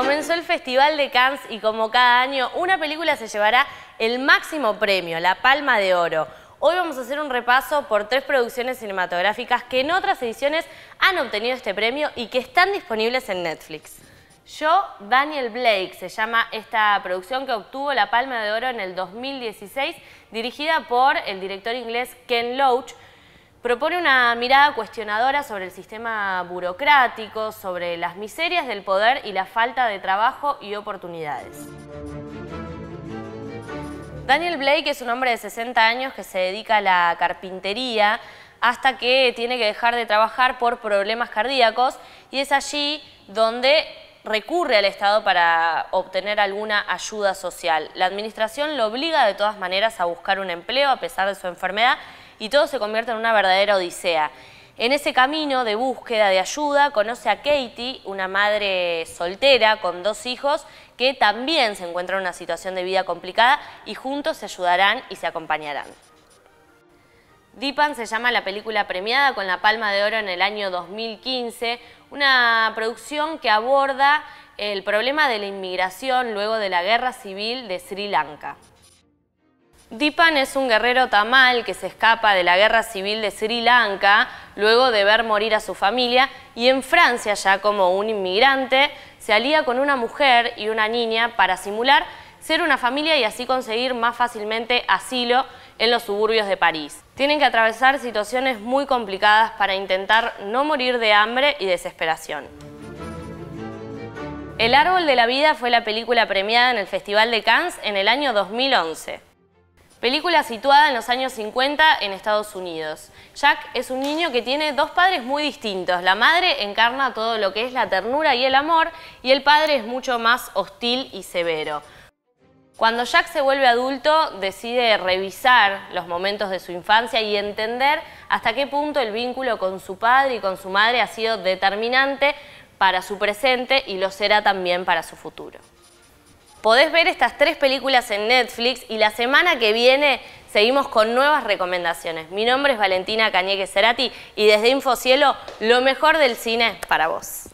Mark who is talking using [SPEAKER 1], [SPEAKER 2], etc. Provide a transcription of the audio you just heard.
[SPEAKER 1] comenzó el Festival de Cannes y como cada año, una película se llevará el máximo premio, la Palma de Oro. Hoy vamos a hacer un repaso por tres producciones cinematográficas que en otras ediciones han obtenido este premio y que están disponibles en Netflix. Yo, Daniel Blake, se llama esta producción que obtuvo la Palma de Oro en el 2016, dirigida por el director inglés Ken Loach, propone una mirada cuestionadora sobre el sistema burocrático, sobre las miserias del poder y la falta de trabajo y oportunidades. Daniel Blake es un hombre de 60 años que se dedica a la carpintería hasta que tiene que dejar de trabajar por problemas cardíacos y es allí donde recurre al Estado para obtener alguna ayuda social. La administración lo obliga de todas maneras a buscar un empleo a pesar de su enfermedad y todo se convierte en una verdadera odisea. En ese camino de búsqueda de ayuda conoce a Katie, una madre soltera con dos hijos que también se encuentra en una situación de vida complicada y juntos se ayudarán y se acompañarán. Deepan se llama la película premiada con la Palma de Oro en el año 2015, una producción que aborda el problema de la inmigración luego de la guerra civil de Sri Lanka. Dipan es un guerrero tamal que se escapa de la guerra civil de Sri Lanka luego de ver morir a su familia y en Francia ya como un inmigrante se alía con una mujer y una niña para simular ser una familia y así conseguir más fácilmente asilo en los suburbios de París. Tienen que atravesar situaciones muy complicadas para intentar no morir de hambre y desesperación. El Árbol de la Vida fue la película premiada en el Festival de Cannes en el año 2011. Película situada en los años 50 en Estados Unidos. Jack es un niño que tiene dos padres muy distintos. La madre encarna todo lo que es la ternura y el amor y el padre es mucho más hostil y severo. Cuando Jack se vuelve adulto, decide revisar los momentos de su infancia y entender hasta qué punto el vínculo con su padre y con su madre ha sido determinante para su presente y lo será también para su futuro. Podés ver estas tres películas en Netflix y la semana que viene seguimos con nuevas recomendaciones. Mi nombre es Valentina Cañeque Cerati y desde Infocielo, lo mejor del cine para vos.